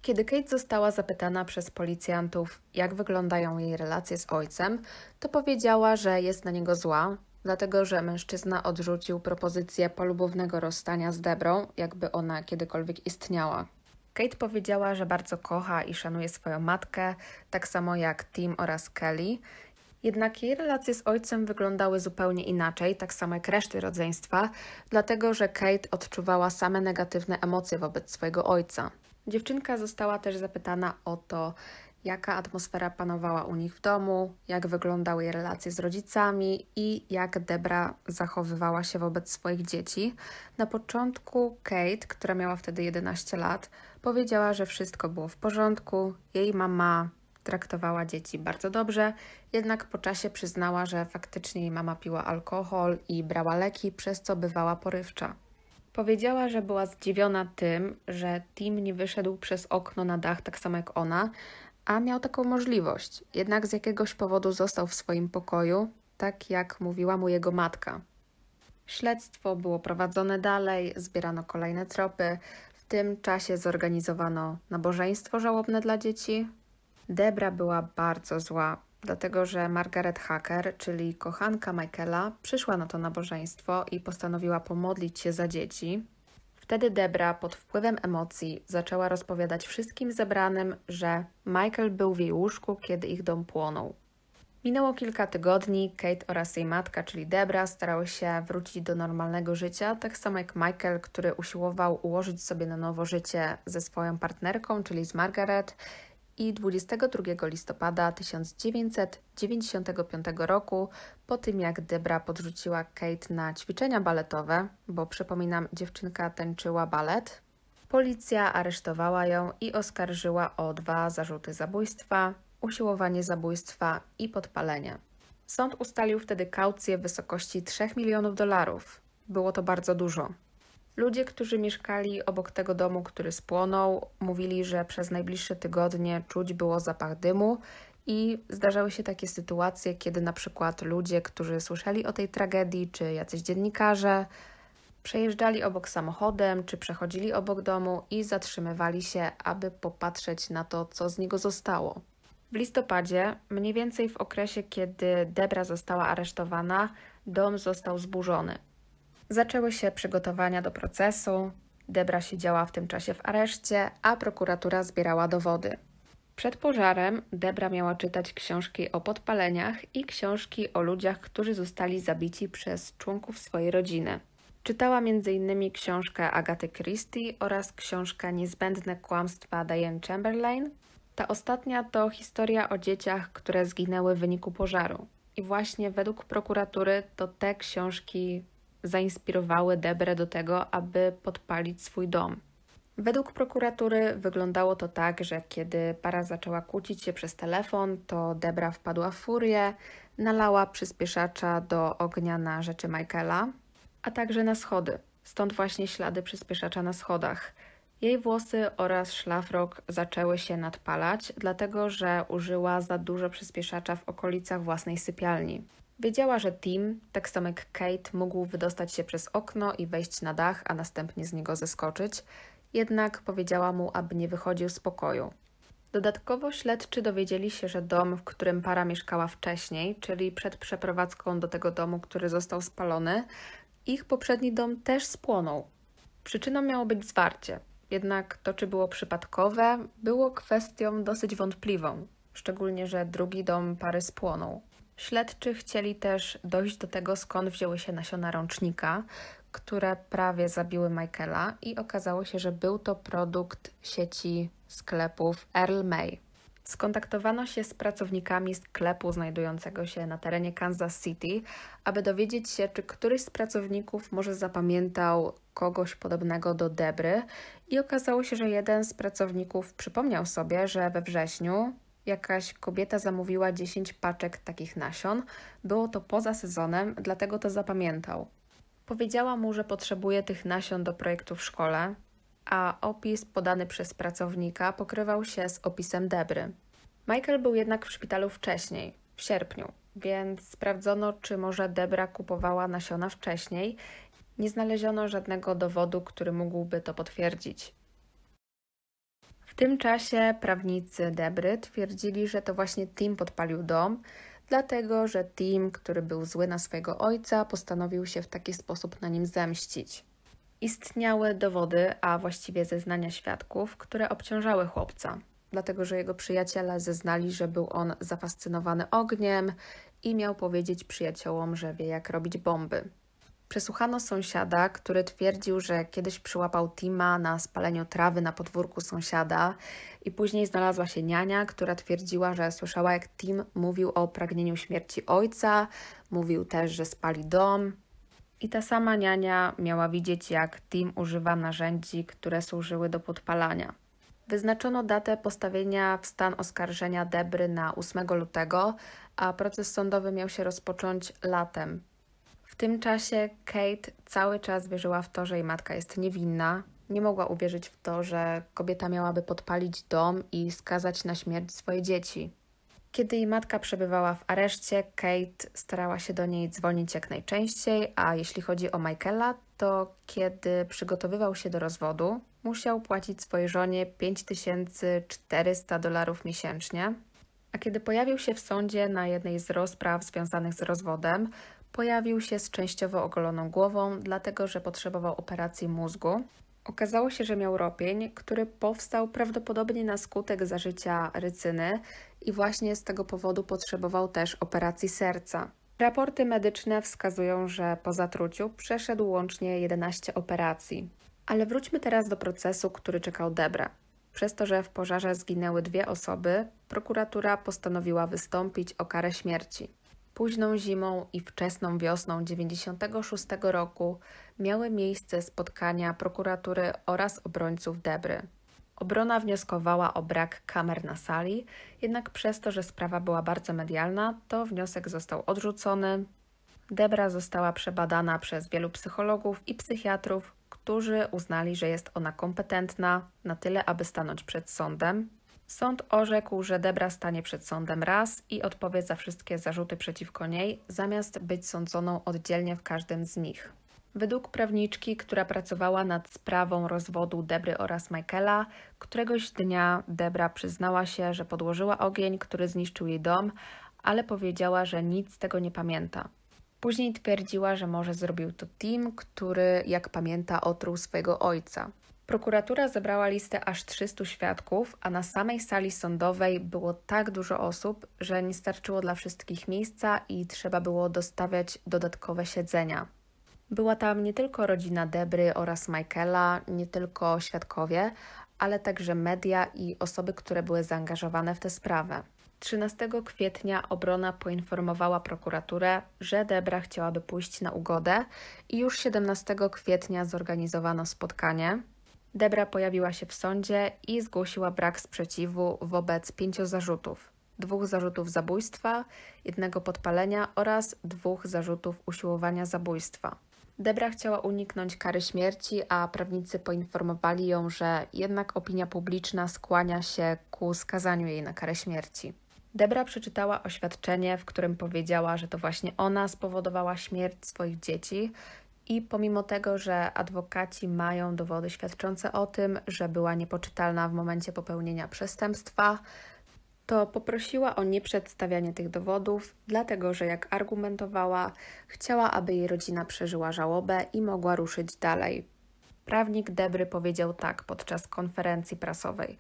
Kiedy Kate została zapytana przez policjantów, jak wyglądają jej relacje z ojcem, to powiedziała, że jest na niego zła, dlatego że mężczyzna odrzucił propozycję polubownego rozstania z Debrą, jakby ona kiedykolwiek istniała. Kate powiedziała, że bardzo kocha i szanuje swoją matkę, tak samo jak Tim oraz Kelly. Jednak jej relacje z ojcem wyglądały zupełnie inaczej, tak samo jak reszty rodzeństwa, dlatego że Kate odczuwała same negatywne emocje wobec swojego ojca. Dziewczynka została też zapytana o to, jaka atmosfera panowała u nich w domu, jak wyglądały jej relacje z rodzicami i jak Debra zachowywała się wobec swoich dzieci. Na początku Kate, która miała wtedy 11 lat, powiedziała, że wszystko było w porządku, jej mama traktowała dzieci bardzo dobrze, jednak po czasie przyznała, że faktycznie jej mama piła alkohol i brała leki, przez co bywała porywcza. Powiedziała, że była zdziwiona tym, że Tim nie wyszedł przez okno na dach tak samo jak ona, a miał taką możliwość. Jednak z jakiegoś powodu został w swoim pokoju, tak jak mówiła mu jego matka. Śledztwo było prowadzone dalej, zbierano kolejne tropy. W tym czasie zorganizowano nabożeństwo żałobne dla dzieci. Debra była bardzo zła, dlatego że Margaret Hacker, czyli kochanka Michaela, przyszła na to nabożeństwo i postanowiła pomodlić się za dzieci. Wtedy Debra pod wpływem emocji zaczęła rozpowiadać wszystkim zebranym, że Michael był w jej łóżku, kiedy ich dom płonął. Minęło kilka tygodni, Kate oraz jej matka, czyli Debra, starały się wrócić do normalnego życia, tak samo jak Michael, który usiłował ułożyć sobie na nowo życie ze swoją partnerką, czyli z Margaret, i 22 listopada 1995 roku, po tym jak Debra podrzuciła Kate na ćwiczenia baletowe, bo przypominam, dziewczynka tańczyła balet, policja aresztowała ją i oskarżyła o dwa zarzuty zabójstwa, usiłowanie zabójstwa i podpalenie. Sąd ustalił wtedy kaucję w wysokości 3 milionów dolarów. Było to bardzo dużo. Ludzie, którzy mieszkali obok tego domu, który spłonął, mówili, że przez najbliższe tygodnie czuć było zapach dymu i zdarzały się takie sytuacje, kiedy na przykład ludzie, którzy słyszeli o tej tragedii, czy jacyś dziennikarze, przejeżdżali obok samochodem, czy przechodzili obok domu i zatrzymywali się, aby popatrzeć na to, co z niego zostało. W listopadzie, mniej więcej w okresie, kiedy Debra została aresztowana, dom został zburzony. Zaczęły się przygotowania do procesu, Debra siedziała w tym czasie w areszcie, a prokuratura zbierała dowody. Przed pożarem Debra miała czytać książki o podpaleniach i książki o ludziach, którzy zostali zabici przez członków swojej rodziny. Czytała m.in. książkę Agaty Christie oraz książkę Niezbędne kłamstwa Diane Chamberlain. Ta ostatnia to historia o dzieciach, które zginęły w wyniku pożaru. I właśnie według prokuratury to te książki zainspirowały Debrę do tego, aby podpalić swój dom. Według prokuratury wyglądało to tak, że kiedy para zaczęła kłócić się przez telefon, to Debra wpadła w furię, nalała przyspieszacza do ognia na rzeczy Michaela, a także na schody. Stąd właśnie ślady przyspieszacza na schodach. Jej włosy oraz szlafrok zaczęły się nadpalać, dlatego że użyła za dużo przyspieszacza w okolicach własnej sypialni. Wiedziała, że Tim, tak samo jak Kate, mógł wydostać się przez okno i wejść na dach, a następnie z niego zeskoczyć, jednak powiedziała mu, aby nie wychodził z pokoju. Dodatkowo śledczy dowiedzieli się, że dom, w którym para mieszkała wcześniej, czyli przed przeprowadzką do tego domu, który został spalony, ich poprzedni dom też spłonął. Przyczyną miało być zwarcie, jednak to, czy było przypadkowe, było kwestią dosyć wątpliwą, szczególnie, że drugi dom pary spłonął. Śledczy chcieli też dojść do tego, skąd wzięły się nasiona rącznika, które prawie zabiły Michaela, i okazało się, że był to produkt sieci sklepów Earl May. Skontaktowano się z pracownikami sklepu znajdującego się na terenie Kansas City, aby dowiedzieć się, czy któryś z pracowników może zapamiętał kogoś podobnego do Debry i okazało się, że jeden z pracowników przypomniał sobie, że we wrześniu jakaś kobieta zamówiła 10 paczek takich nasion. Było to poza sezonem, dlatego to zapamiętał. Powiedziała mu, że potrzebuje tych nasion do projektu w szkole, a opis podany przez pracownika pokrywał się z opisem Debry. Michael był jednak w szpitalu wcześniej, w sierpniu, więc sprawdzono, czy może Debra kupowała nasiona wcześniej. Nie znaleziono żadnego dowodu, który mógłby to potwierdzić. W tym czasie prawnicy Debry twierdzili, że to właśnie Tim podpalił dom, dlatego że Tim, który był zły na swojego ojca, postanowił się w taki sposób na nim zemścić. Istniały dowody, a właściwie zeznania świadków, które obciążały chłopca, dlatego że jego przyjaciele zeznali, że był on zafascynowany ogniem i miał powiedzieć przyjaciołom, że wie jak robić bomby. Przesłuchano sąsiada, który twierdził, że kiedyś przyłapał Tima na spaleniu trawy na podwórku sąsiada i później znalazła się niania, która twierdziła, że słyszała jak Tim mówił o pragnieniu śmierci ojca, mówił też, że spali dom. I ta sama niania miała widzieć, jak Tim używa narzędzi, które służyły do podpalania. Wyznaczono datę postawienia w stan oskarżenia Debry na 8 lutego, a proces sądowy miał się rozpocząć latem w tym czasie Kate cały czas wierzyła w to, że jej matka jest niewinna. Nie mogła uwierzyć w to, że kobieta miałaby podpalić dom i skazać na śmierć swoje dzieci. Kiedy jej matka przebywała w areszcie, Kate starała się do niej dzwonić jak najczęściej, a jeśli chodzi o Michaela, to kiedy przygotowywał się do rozwodu, musiał płacić swojej żonie 5400 dolarów miesięcznie. A kiedy pojawił się w sądzie na jednej z rozpraw związanych z rozwodem, Pojawił się z częściowo ogoloną głową, dlatego że potrzebował operacji mózgu. Okazało się, że miał ropień, który powstał prawdopodobnie na skutek zażycia rycyny i właśnie z tego powodu potrzebował też operacji serca. Raporty medyczne wskazują, że po zatruciu przeszedł łącznie 11 operacji. Ale wróćmy teraz do procesu, który czekał Debra. Przez to, że w pożarze zginęły dwie osoby, prokuratura postanowiła wystąpić o karę śmierci. Późną zimą i wczesną wiosną 96 roku miały miejsce spotkania prokuratury oraz obrońców Debry. Obrona wnioskowała o brak kamer na sali, jednak przez to, że sprawa była bardzo medialna, to wniosek został odrzucony. Debra została przebadana przez wielu psychologów i psychiatrów, którzy uznali, że jest ona kompetentna na tyle, aby stanąć przed sądem, Sąd orzekł, że Debra stanie przed sądem raz i odpowie za wszystkie zarzuty przeciwko niej, zamiast być sądzoną oddzielnie w każdym z nich. Według prawniczki, która pracowała nad sprawą rozwodu Debry oraz Michaela, któregoś dnia Debra przyznała się, że podłożyła ogień, który zniszczył jej dom, ale powiedziała, że nic z tego nie pamięta. Później twierdziła, że może zrobił to Tim, który, jak pamięta, otruł swojego ojca. Prokuratura zebrała listę aż 300 świadków, a na samej sali sądowej było tak dużo osób, że nie starczyło dla wszystkich miejsca i trzeba było dostawiać dodatkowe siedzenia. Była tam nie tylko rodzina Debry oraz Michaela, nie tylko świadkowie, ale także media i osoby, które były zaangażowane w tę sprawę. 13 kwietnia obrona poinformowała prokuraturę, że Debra chciałaby pójść na ugodę i już 17 kwietnia zorganizowano spotkanie. Debra pojawiła się w sądzie i zgłosiła brak sprzeciwu wobec pięciu zarzutów. Dwóch zarzutów zabójstwa, jednego podpalenia oraz dwóch zarzutów usiłowania zabójstwa. Debra chciała uniknąć kary śmierci, a prawnicy poinformowali ją, że jednak opinia publiczna skłania się ku skazaniu jej na karę śmierci. Debra przeczytała oświadczenie, w którym powiedziała, że to właśnie ona spowodowała śmierć swoich dzieci, i pomimo tego, że adwokaci mają dowody świadczące o tym, że była niepoczytalna w momencie popełnienia przestępstwa, to poprosiła o nieprzedstawianie tych dowodów, dlatego że, jak argumentowała, chciała, aby jej rodzina przeżyła żałobę i mogła ruszyć dalej. Prawnik Debry powiedział tak podczas konferencji prasowej: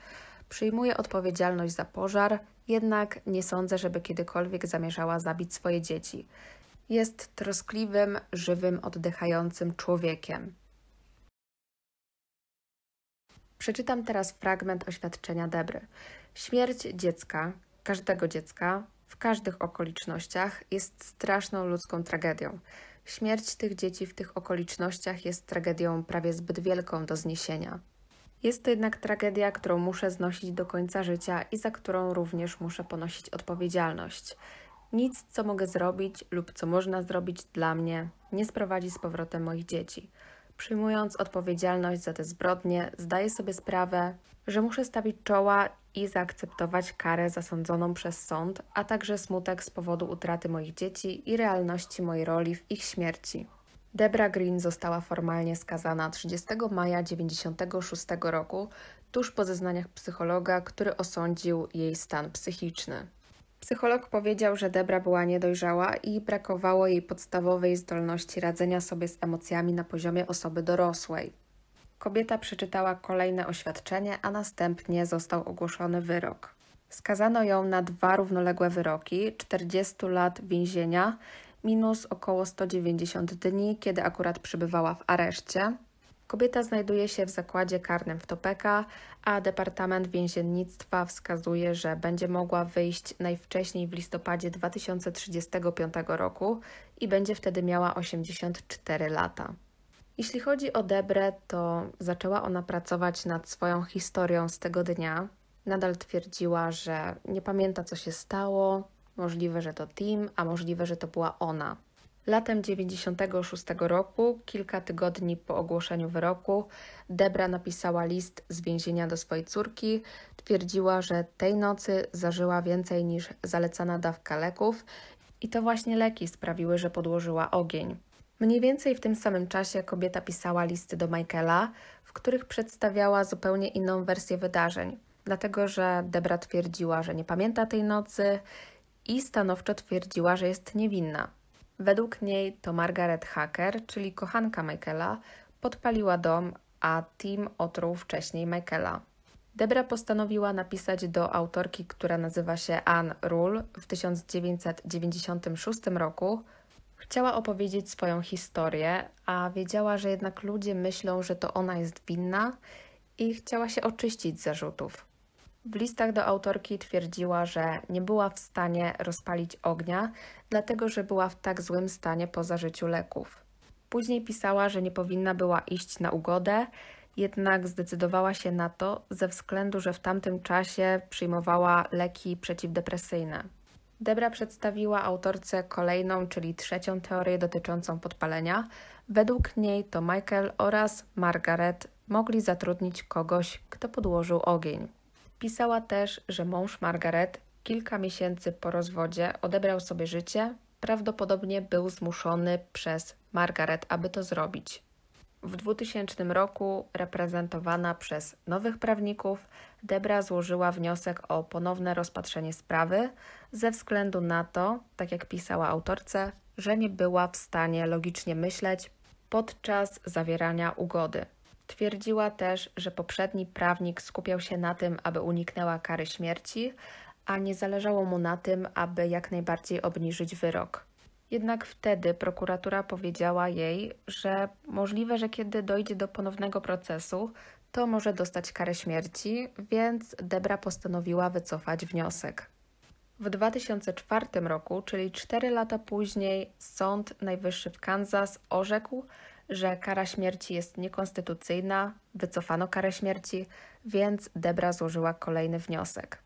Przyjmuję odpowiedzialność za pożar, jednak nie sądzę, żeby kiedykolwiek zamierzała zabić swoje dzieci jest troskliwym, żywym, oddychającym człowiekiem. Przeczytam teraz fragment oświadczenia Debry. Śmierć dziecka, każdego dziecka, w każdych okolicznościach jest straszną ludzką tragedią. Śmierć tych dzieci w tych okolicznościach jest tragedią prawie zbyt wielką do zniesienia. Jest to jednak tragedia, którą muszę znosić do końca życia i za którą również muszę ponosić odpowiedzialność. Nic, co mogę zrobić lub co można zrobić dla mnie, nie sprowadzi z powrotem moich dzieci. Przyjmując odpowiedzialność za te zbrodnie, zdaję sobie sprawę, że muszę stawić czoła i zaakceptować karę zasądzoną przez sąd, a także smutek z powodu utraty moich dzieci i realności mojej roli w ich śmierci. Debra Green została formalnie skazana 30 maja 1996 roku, tuż po zeznaniach psychologa, który osądził jej stan psychiczny. Psycholog powiedział, że Debra była niedojrzała i brakowało jej podstawowej zdolności radzenia sobie z emocjami na poziomie osoby dorosłej. Kobieta przeczytała kolejne oświadczenie, a następnie został ogłoszony wyrok. Skazano ją na dwa równoległe wyroki 40 lat więzienia minus około 190 dni, kiedy akurat przebywała w areszcie Kobieta znajduje się w zakładzie karnym w Topeka, a Departament Więziennictwa wskazuje, że będzie mogła wyjść najwcześniej w listopadzie 2035 roku i będzie wtedy miała 84 lata. Jeśli chodzi o Debrę, to zaczęła ona pracować nad swoją historią z tego dnia. Nadal twierdziła, że nie pamięta, co się stało. Możliwe, że to Tim, a możliwe, że to była ona. Latem 96 roku, kilka tygodni po ogłoszeniu wyroku, Debra napisała list z więzienia do swojej córki. Twierdziła, że tej nocy zażyła więcej niż zalecana dawka leków i to właśnie leki sprawiły, że podłożyła ogień. Mniej więcej w tym samym czasie kobieta pisała listy do Michaela, w których przedstawiała zupełnie inną wersję wydarzeń, dlatego że Debra twierdziła, że nie pamięta tej nocy i stanowczo twierdziła, że jest niewinna. Według niej to Margaret Hacker, czyli kochanka Michaela, podpaliła dom, a Tim otruł wcześniej Michaela. Debra postanowiła napisać do autorki, która nazywa się Anne Rule w 1996 roku. Chciała opowiedzieć swoją historię, a wiedziała, że jednak ludzie myślą, że to ona jest winna i chciała się oczyścić z zarzutów. W listach do autorki twierdziła, że nie była w stanie rozpalić ognia, dlatego że była w tak złym stanie po zażyciu leków. Później pisała, że nie powinna była iść na ugodę, jednak zdecydowała się na to ze względu, że w tamtym czasie przyjmowała leki przeciwdepresyjne. Debra przedstawiła autorce kolejną, czyli trzecią teorię dotyczącą podpalenia. Według niej to Michael oraz Margaret mogli zatrudnić kogoś, kto podłożył ogień. Pisała też, że mąż Margaret kilka miesięcy po rozwodzie odebrał sobie życie, prawdopodobnie był zmuszony przez Margaret, aby to zrobić. W 2000 roku, reprezentowana przez nowych prawników, Debra złożyła wniosek o ponowne rozpatrzenie sprawy ze względu na to, tak jak pisała autorce, że nie była w stanie logicznie myśleć podczas zawierania ugody. Twierdziła też, że poprzedni prawnik skupiał się na tym, aby uniknęła kary śmierci, a nie zależało mu na tym, aby jak najbardziej obniżyć wyrok. Jednak wtedy prokuratura powiedziała jej, że możliwe, że kiedy dojdzie do ponownego procesu, to może dostać karę śmierci, więc Debra postanowiła wycofać wniosek. W 2004 roku, czyli 4 lata później, Sąd Najwyższy w Kansas orzekł, że kara śmierci jest niekonstytucyjna, wycofano karę śmierci, więc Debra złożyła kolejny wniosek.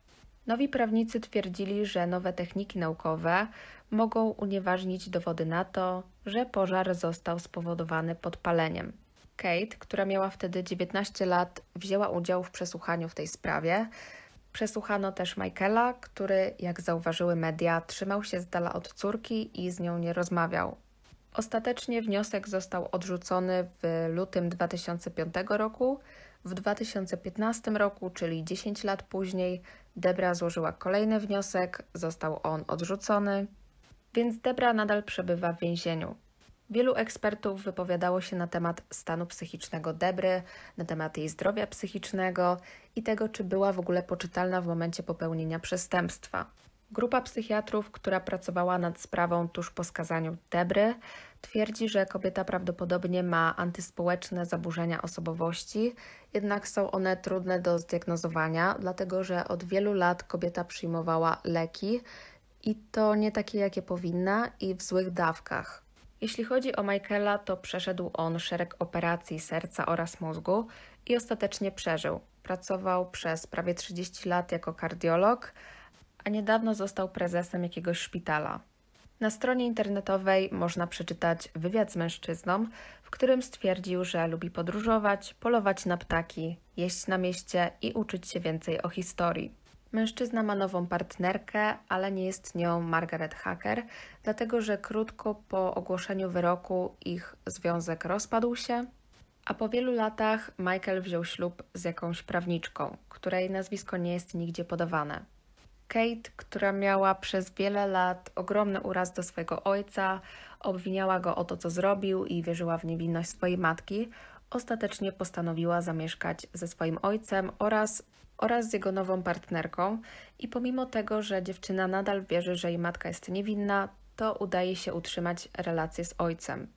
Nowi prawnicy twierdzili, że nowe techniki naukowe mogą unieważnić dowody na to, że pożar został spowodowany podpaleniem. Kate, która miała wtedy 19 lat, wzięła udział w przesłuchaniu w tej sprawie. Przesłuchano też Michaela, który, jak zauważyły media, trzymał się z dala od córki i z nią nie rozmawiał. Ostatecznie wniosek został odrzucony w lutym 2005 roku. W 2015 roku, czyli 10 lat później, Debra złożyła kolejny wniosek, został on odrzucony, więc Debra nadal przebywa w więzieniu. Wielu ekspertów wypowiadało się na temat stanu psychicznego Debry, na temat jej zdrowia psychicznego i tego, czy była w ogóle poczytalna w momencie popełnienia przestępstwa. Grupa psychiatrów, która pracowała nad sprawą tuż po skazaniu Debry, twierdzi, że kobieta prawdopodobnie ma antyspołeczne zaburzenia osobowości, jednak są one trudne do zdiagnozowania, dlatego że od wielu lat kobieta przyjmowała leki i to nie takie, jakie powinna i w złych dawkach. Jeśli chodzi o Michaela, to przeszedł on szereg operacji serca oraz mózgu i ostatecznie przeżył. Pracował przez prawie 30 lat jako kardiolog a niedawno został prezesem jakiegoś szpitala. Na stronie internetowej można przeczytać wywiad z mężczyzną, w którym stwierdził, że lubi podróżować, polować na ptaki, jeść na mieście i uczyć się więcej o historii. Mężczyzna ma nową partnerkę, ale nie jest nią Margaret Hacker, dlatego że krótko po ogłoszeniu wyroku ich związek rozpadł się, a po wielu latach Michael wziął ślub z jakąś prawniczką, której nazwisko nie jest nigdzie podawane. Kate, która miała przez wiele lat ogromny uraz do swojego ojca, obwiniała go o to, co zrobił i wierzyła w niewinność swojej matki, ostatecznie postanowiła zamieszkać ze swoim ojcem oraz, oraz z jego nową partnerką. I pomimo tego, że dziewczyna nadal wierzy, że jej matka jest niewinna, to udaje się utrzymać relację z ojcem.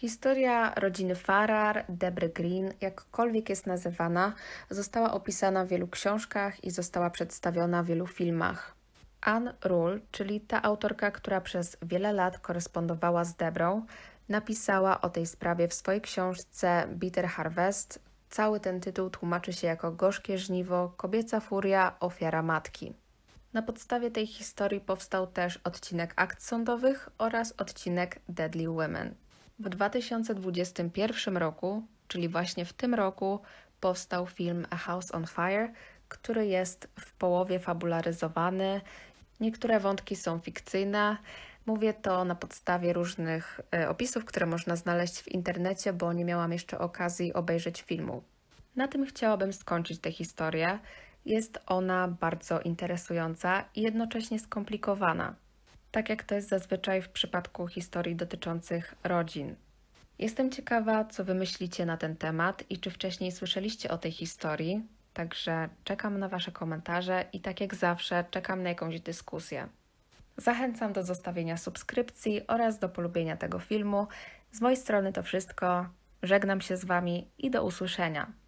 Historia rodziny Farrar, Debry Green, jakkolwiek jest nazywana, została opisana w wielu książkach i została przedstawiona w wielu filmach. Anne Rule, czyli ta autorka, która przez wiele lat korespondowała z Debrą, napisała o tej sprawie w swojej książce Bitter Harvest. Cały ten tytuł tłumaczy się jako Gorzkie żniwo, kobieca furia, ofiara matki. Na podstawie tej historii powstał też odcinek Akt Sądowych oraz odcinek Deadly Women. W 2021 roku, czyli właśnie w tym roku, powstał film A House on Fire, który jest w połowie fabularyzowany. Niektóre wątki są fikcyjne. Mówię to na podstawie różnych e, opisów, które można znaleźć w internecie, bo nie miałam jeszcze okazji obejrzeć filmu. Na tym chciałabym skończyć tę historię. Jest ona bardzo interesująca i jednocześnie skomplikowana tak jak to jest zazwyczaj w przypadku historii dotyczących rodzin. Jestem ciekawa, co wymyślicie na ten temat i czy wcześniej słyszeliście o tej historii, także czekam na Wasze komentarze i tak jak zawsze czekam na jakąś dyskusję. Zachęcam do zostawienia subskrypcji oraz do polubienia tego filmu. Z mojej strony to wszystko. Żegnam się z Wami i do usłyszenia.